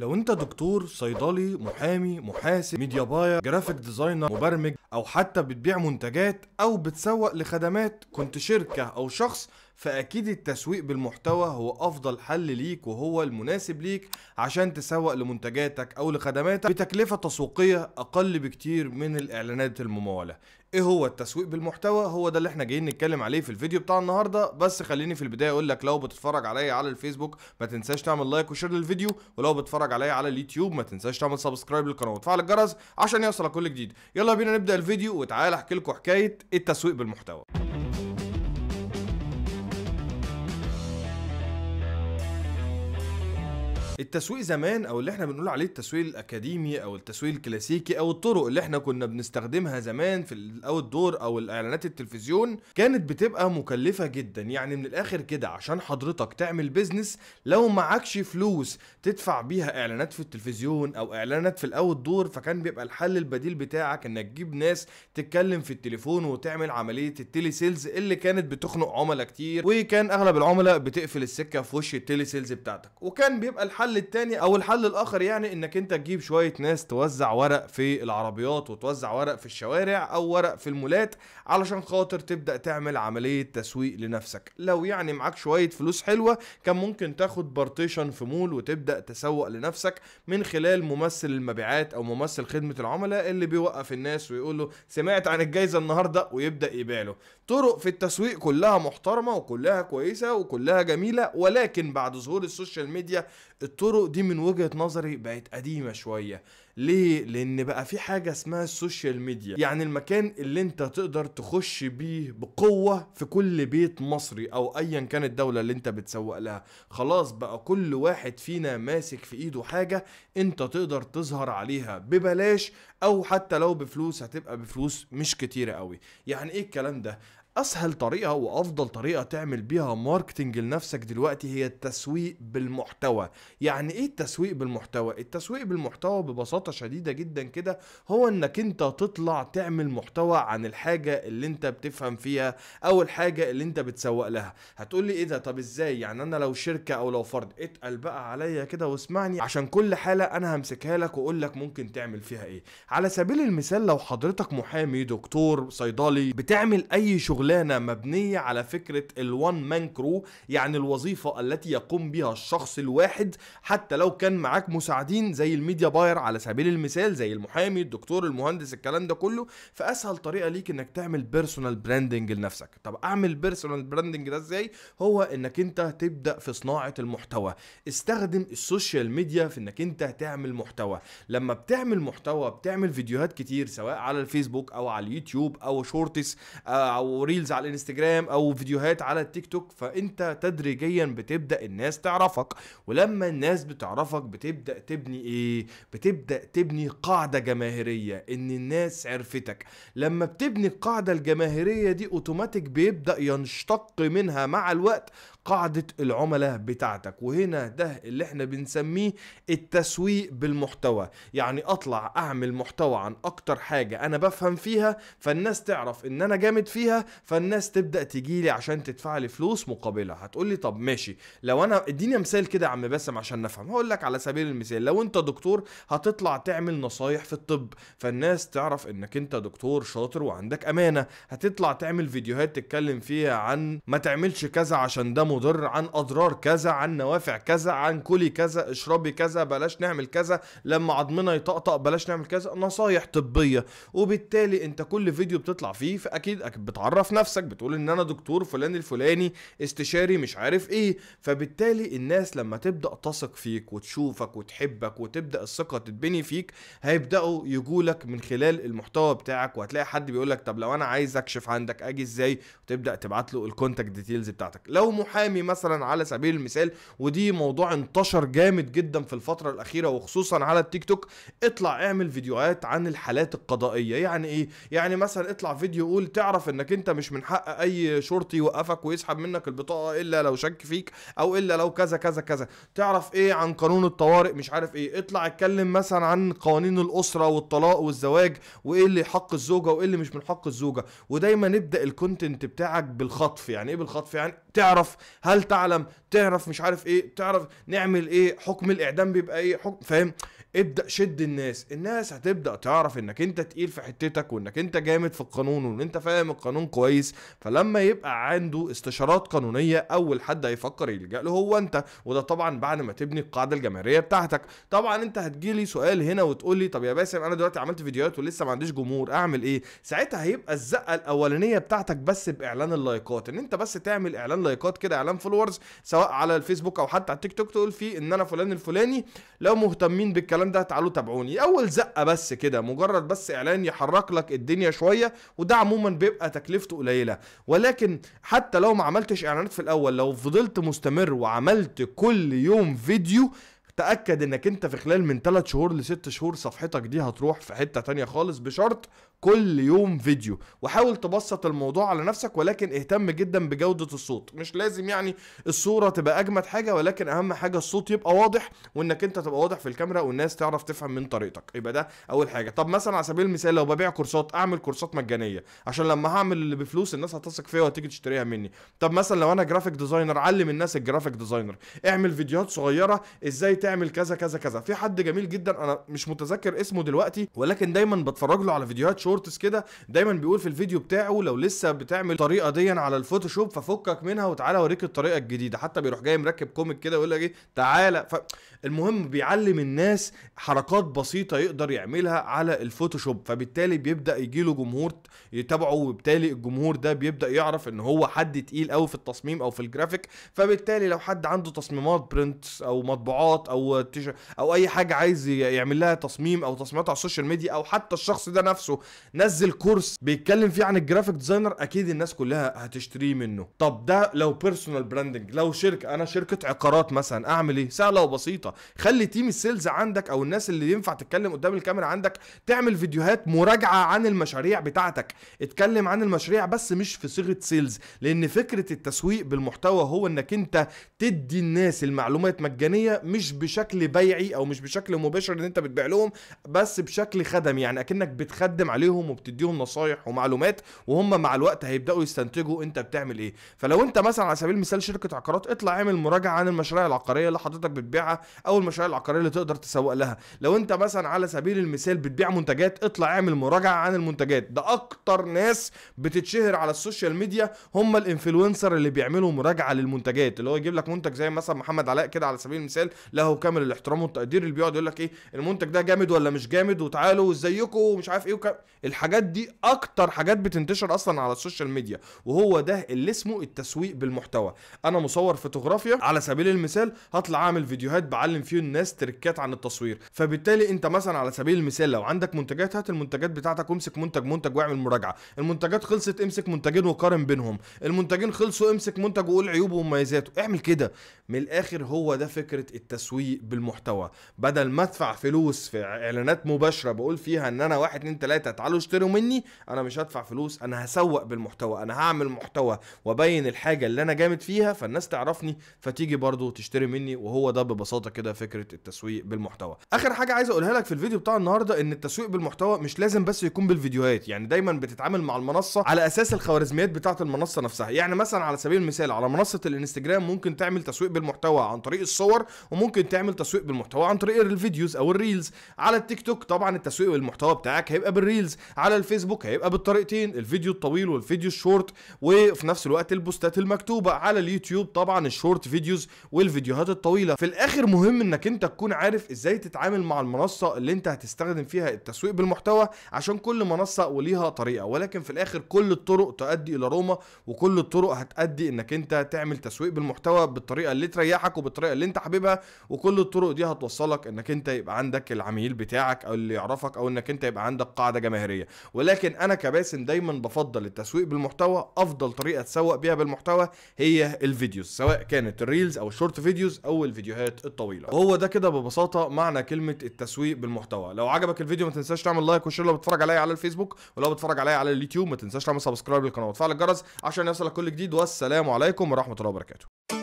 لو انت دكتور صيدلي محامي محاسب ميديا باير جرافيك ديزاينر مبرمج او حتى بتبيع منتجات او بتسوق لخدمات كنت شركه او شخص فأكيد التسويق بالمحتوى هو أفضل حل ليك وهو المناسب ليك عشان تسوق لمنتجاتك أو لخدماتك بتكلفة تسويقية أقل بكتير من الإعلانات الممولة ايه هو التسويق بالمحتوى هو ده اللي احنا جايين نتكلم عليه في الفيديو بتاع النهارده بس خليني في البدايه اقول لك لو بتتفرج عليا على الفيسبوك ما تنساش تعمل لايك وشير للفيديو ولو بتتفرج عليا على اليوتيوب ما تنساش تعمل سبسكرايب للقناه وتفعل الجرس عشان يوصلك كل جديد يلا بينا نبدا الفيديو وتعالى احكي لكم حكايه التسويق بالمحتوى التسويق زمان او اللي احنا بنقول عليه التسويق الاكاديمي او التسويق الكلاسيكي او الطرق اللي احنا كنا بنستخدمها زمان في الاوت دور او الاعلانات التلفزيون كانت بتبقى مكلفه جدا يعني من الاخر كده عشان حضرتك تعمل بيزنس لو معكش فلوس تدفع بيها اعلانات في التلفزيون او اعلانات في الاوت دور فكان بيبقى الحل البديل بتاعك انك تجيب ناس تتكلم في التليفون وتعمل عمليه التيلي سيلز اللي كانت بتخنق عملاء كتير وكان اغلب العملاء بتقفل السكه في وش التيلي سيلز بتاعتك وكان بيبقى الحل الحل التاني او الحل الاخر يعني انك انت تجيب شويه ناس توزع ورق في العربيات وتوزع ورق في الشوارع او ورق في المولات علشان خاطر تبدا تعمل عمليه تسويق لنفسك لو يعني معاك شويه فلوس حلوه كان ممكن تاخد بارتيشن في مول وتبدا تسوق لنفسك من خلال ممثل المبيعات او ممثل خدمه العملاء اللي بيوقف الناس ويقول له سمعت عن الجائزه النهارده ويبدا يبيع له طرق في التسويق كلها محترمه وكلها كويسه وكلها جميله ولكن بعد ظهور السوشيال ميديا الطرق دي من وجهه نظري بقت قديمه شويه ليه لان بقى في حاجه اسمها السوشيال ميديا يعني المكان اللي انت تقدر تخش بيه بقوه في كل بيت مصري او ايا كانت الدوله اللي انت بتسوق لها خلاص بقى كل واحد فينا ماسك في ايده حاجه انت تقدر تظهر عليها ببلاش او حتى لو بفلوس هتبقى بفلوس مش كتيره قوي يعني ايه الكلام ده اسهل طريقه وافضل طريقه تعمل بيها ماركتنج لنفسك دلوقتي هي التسويق بالمحتوى يعني ايه التسويق بالمحتوى التسويق بالمحتوى ببساطه شديده جدا كده هو انك انت تطلع تعمل محتوى عن الحاجه اللي انت بتفهم فيها او الحاجه اللي انت بتسوق لها هتقول لي ايه ده طب ازاي يعني انا لو شركه او لو فرد اتقل بقى عليا كده واسمعني عشان كل حاله انا همسكها لك واقول لك ممكن تعمل فيها ايه على سبيل المثال لو حضرتك محامي دكتور صيدلي بتعمل اي شغل شغلانه مبنيه على فكره الوان مان كرو يعني الوظيفه التي يقوم بها الشخص الواحد حتى لو كان معاك مساعدين زي الميديا باير على سبيل المثال زي المحامي الدكتور المهندس الكلام ده كله فاسهل طريقه ليك انك تعمل بيرسونال براندنج لنفسك طب اعمل بيرسونال براندنج ده ازاي هو انك انت تبدا في صناعه المحتوى استخدم السوشيال ميديا في انك انت تعمل محتوى لما بتعمل محتوى بتعمل فيديوهات كتير سواء على الفيسبوك او على اليوتيوب او شورتس آه، او ريلز على الانستجرام او فيديوهات على التيك توك فانت تدريجيا بتبدا الناس تعرفك ولما الناس بتعرفك بتبدا تبني ايه بتبدا تبني قاعده جماهيريه ان الناس عرفتك لما بتبني القاعده الجماهيريه دي اوتوماتيك بيبدا ينشتق منها مع الوقت قاعدة العملاء بتاعتك وهنا ده اللي احنا بنسميه التسويق بالمحتوى يعني اطلع اعمل محتوى عن اكتر حاجة انا بفهم فيها فالناس تعرف ان انا جامد فيها فالناس تبدأ تجيلي عشان تدفع لي فلوس مقابلها هتقولي طب ماشي لو انا اديني مثال كده يا عم باسم عشان نفهم هقول لك على سبيل المثال لو انت دكتور هتطلع تعمل نصايح في الطب فالناس تعرف انك انت دكتور شاطر وعندك امانة هتطلع تعمل فيديوهات تتكلم فيها عن ما تعملش كذا عشان ده مضر عن اضرار كذا عن نوافع كذا عن كلي كذا اشربي كذا بلاش نعمل كذا لما عظمنا يطقطق بلاش نعمل كذا نصايح طبيه وبالتالي انت كل فيديو بتطلع فيه فاكيد بتعرف نفسك بتقول ان انا دكتور فلان الفلاني استشاري مش عارف ايه فبالتالي الناس لما تبدا تثق فيك وتشوفك وتحبك وتبدا الثقه تتبني فيك هيبداوا يجولك من خلال المحتوى بتاعك وهتلاقي حد بيقول لك طب لو انا عايز اكشف عندك اجي ازاي وتبدا تبعت له الكونتاكت ديتيلز بتاعتك لو محا المحامي مثلا على سبيل المثال ودي موضوع انتشر جامد جدا في الفتره الاخيره وخصوصا على التيك توك اطلع اعمل فيديوهات عن الحالات القضائيه يعني ايه يعني مثلا اطلع فيديو يقول تعرف انك انت مش من حق اي شرطي يوقفك ويسحب منك البطاقه الا لو شك فيك او الا لو كذا كذا كذا تعرف ايه عن قانون الطوارئ مش عارف ايه اطلع اتكلم مثلا عن قوانين الاسره والطلاق والزواج وايه اللي حق الزوجه وايه اللي مش من حق الزوجه ودايما نبدا الكونتنت بتاعك بالخطف يعني ايه بالخطف يعني تعرف هل تعلم تعرف مش عارف ايه تعرف نعمل ايه حكم الاعدام بيبقى ايه حكم فاهم ابدا شد الناس الناس هتبدا تعرف انك انت تقيل في حتتك وانك انت جامد في القانون وان انت فاهم القانون كويس فلما يبقى عنده استشارات قانونيه اول حد هيفكر يلجا له هو انت وده طبعا بعد ما تبني القاعده الجماهيريه بتاعتك طبعا انت هتجيلي سؤال هنا وتقول لي طب يا باسم انا دلوقتي عملت فيديوهات ولسه ما عنديش جمهور اعمل ايه ساعتها هيبقى الزقه الاولانيه بتاعتك بس باعلان اللايكات ان انت بس تعمل اعلان لايكات كده اعلان فولورز سواء على الفيسبوك او حتى على التيك توك تقول فيه ان انا فلان الفلاني لو مهتمين بالكلام الكلام ده تعالوا تابعوني اول زقه بس كده مجرد بس اعلان يحرك لك الدنيا شويه وده عموما بيبقى تكلفته قليله ولكن حتى لو ما عملتش اعلانات في الاول لو فضلت مستمر وعملت كل يوم فيديو تأكد انك انت في خلال من 3 شهور ل 6 شهور صفحتك دي هتروح في حتة تانية خالص بشرط كل يوم فيديو وحاول تبسط الموضوع على نفسك ولكن اهتم جدا بجودة الصوت مش لازم يعني الصورة تبقى اجمد حاجة ولكن اهم حاجة الصوت يبقى واضح وانك انت تبقى واضح في الكاميرا والناس تعرف تفهم من طريقتك يبقى ده اول حاجة طب مثلا على سبيل المثال لو ببيع كورسات اعمل كورسات مجانية عشان لما هعمل اللي بفلوس الناس هتثق فيا وهتيجي تشتريها مني طب مثلا لو انا جرافيك ديزاينر علم الناس الجرافيك ديزاينر اعمل فيديوهات صغيرة ازاي تعمل كذا كذا كذا في حد جميل جدا انا مش متذكر اسمه دلوقتي ولكن دايما بتفرج له على فيديوهات شورتس كده دايما بيقول في الفيديو بتاعه لو لسه بتعمل الطريقه دي على الفوتوشوب ففكك منها وتعالى اوريك الطريقه الجديده حتى بيروح جاي مركب كوميك كده ويقول لك ايه تعالى فالمهم بيعلم الناس حركات بسيطه يقدر يعملها على الفوتوشوب فبالتالي بيبدا يجي له جمهور يتابعه وبالتالي الجمهور ده بيبدا يعرف ان هو حد تقيل قوي في التصميم او في الجرافيك فبالتالي لو حد عنده تصميمات برنتس او مطبوعات او تيشر او اي حاجه عايز يعمل لها تصميم او تصميمات على السوشيال ميديا او حتى الشخص ده نفسه نزل كورس بيتكلم فيه عن الجرافيك ديزاينر اكيد الناس كلها هتشتريه منه طب ده لو بيرسونال براندنج لو شركه انا شركه عقارات مثلا اعمل ايه سهله وبسيطه خلي تيم السيلز عندك او الناس اللي ينفع تتكلم قدام الكاميرا عندك تعمل فيديوهات مراجعه عن المشاريع بتاعتك اتكلم عن المشاريع بس مش في صيغه سيلز لان فكره التسويق بالمحتوى هو انك انت تدي الناس المعلومات مجانيه مش بشكل بيعي او مش بشكل مباشر ان انت بتبيع لهم بس بشكل خدمي يعني اكنك بتخدم عليهم عليهم وبتديهم نصايح ومعلومات وهم مع الوقت هيبداوا يستنتجوا انت بتعمل ايه فلو انت مثلا على سبيل المثال شركه عقارات اطلع اعمل مراجعه عن المشاريع العقاريه اللي حضرتك بتبيعها او المشاريع العقاريه اللي تقدر تسوق لها لو انت مثلا على سبيل المثال بتبيع منتجات اطلع اعمل مراجعه عن المنتجات ده اكتر ناس بتتشهر على السوشيال ميديا هم الانفلونسر اللي بيعملوا مراجعه للمنتجات اللي هو يجيب لك منتج زي مثلا محمد علاء كده على سبيل المثال له كامل الاحترام والتقدير اللي بيقعد يقول لك ايه المنتج ده جامد ولا مش جامد وتعالوا ازيكم ومش عارف ايه وكا... الحاجات دي اكتر حاجات بتنتشر اصلا على السوشيال ميديا وهو ده اللي اسمه التسويق بالمحتوى انا مصور فوتوغرافيا على سبيل المثال هطلع اعمل فيديوهات بعلم فيه الناس تريكات عن التصوير فبالتالي انت مثلا على سبيل المثال لو عندك منتجات هات المنتجات بتاعتك وامسك منتج منتج واعمل مراجعه المنتجات خلصت امسك منتجين وقارن بينهم المنتجين خلصوا امسك منتج وقول عيوبه ومميزاته اعمل كده من الاخر هو ده فكره التسويق بالمحتوى بدل ما ادفع فلوس في اعلانات مباشره بقول فيها ان انا 1 2 3 تعالوا اشتروا مني انا مش هدفع فلوس انا هسوق بالمحتوى انا هعمل محتوى وابين الحاجه اللي انا جامد فيها فالناس تعرفني فتيجي برضو تشتري مني وهو ده ببساطه كده فكره التسويق بالمحتوى اخر حاجه عايز اقولها لك في الفيديو بتاع النهارده ان التسويق بالمحتوى مش لازم بس يكون بالفيديوهات يعني دايما بتتعامل مع المنصه على اساس الخوارزميات بتاعه المنصه نفسها يعني مثلا على سبيل المثال على منصه الانستجرام ممكن تعمل تسويق بالمحتوى عن طريق الصور وممكن تعمل تسويق بالمحتوى عن طريق الفيديوز او الريلز على التيك توك طبعا التسويق بالمحتوى بتاعك هيبقى بالريلز على الفيسبوك هيبقى بالطريقتين الفيديو الطويل والفيديو الشورت وفي نفس الوقت البوستات المكتوبه على اليوتيوب طبعا الشورت فيديوز والفيديوهات الطويله في الاخر مهم انك انت تكون عارف ازاي تتعامل مع المنصه اللي انت هتستخدم فيها التسويق بالمحتوى عشان كل منصه وليها طريقه ولكن في الاخر كل الطرق تؤدي الى روما وكل الطرق هتؤدي انك انت تعمل تسويق بالمحتوى بالطريقه اللي تريحك وبالطريقه اللي انت حاببها وكل الطرق دي هتوصلك انك انت يبقى عندك العميل بتاعك او اللي يعرفك او انك انت يبقى عندك قاعده جماهيريه الجماهيريه ولكن انا كباسم دايما بفضل التسويق بالمحتوى افضل طريقه تسوق بيها بالمحتوى هي الفيديوز سواء كانت الريلز او الشورت فيديوز او الفيديوهات الطويله وهو ده كده ببساطه معنى كلمه التسويق بالمحتوى لو عجبك الفيديو ما تنساش تعمل لايك وشير لو بتتفرج عليا على الفيسبوك ولو بتتفرج عليا على اليوتيوب ما تنساش تعمل سبسكرايب للقناه وتفعل الجرس عشان يوصلك كل جديد والسلام عليكم ورحمه الله وبركاته